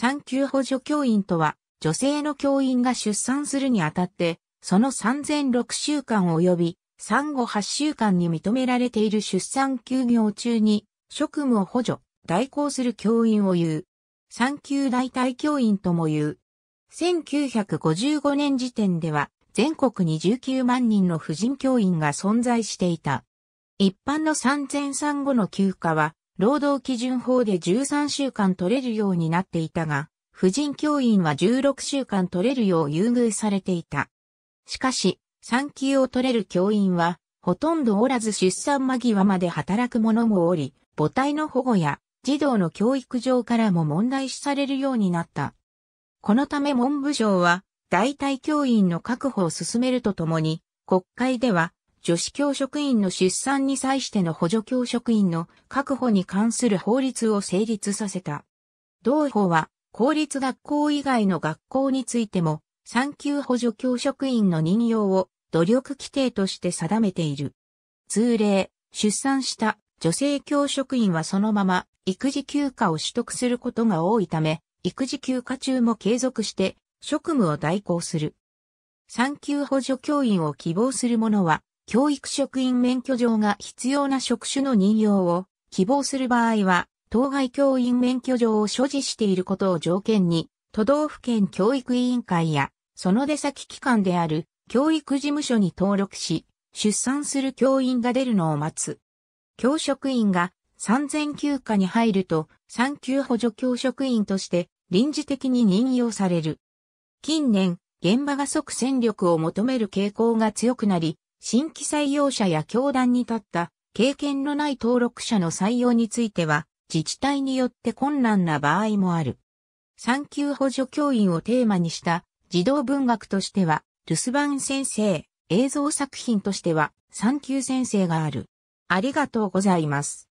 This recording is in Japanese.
産休補助教員とは、女性の教員が出産するにあたって、その産前6週間及び産後8週間に認められている出産休業中に職務を補助、代行する教員を言う。産休代替教員とも言う。1955年時点では全国に19万人の婦人教員が存在していた。一般の産前産後の休暇は労働基準法で13週間取れるようになっていたが、婦人教員は16週間取れるよう優遇されていた。しかし、産休を取れる教員は、ほとんどおらず出産間際まで働く者もおり、母体の保護や児童の教育上からも問題視されるようになった。このため文部省は、代替教員の確保を進めるとともに、国会では女子教職員の出産に際しての補助教職員の確保に関する法律を成立させた。同法は、公立学校以外の学校についても、産休補助教職員の任用を努力規定として定めている。通例、出産した女性教職員はそのまま育児休暇を取得することが多いため、育児休暇中も継続して職務を代行する。産休補助教員を希望する者は、教育職員免許状が必要な職種の任用を希望する場合は、当該教員免許状を所持していることを条件に、都道府県教育委員会や、その出先機関である教育事務所に登録し、出産する教員が出るのを待つ。教職員が産前休暇に入ると、産休補助教職員として臨時的に任用される。近年、現場が即戦力を求める傾向が強くなり、新規採用者や教団に立った経験のない登録者の採用については、自治体によって困難な場合もある。産休補助教員をテーマにした児童文学としては、留守番先生、映像作品としては、産休先生がある。ありがとうございます。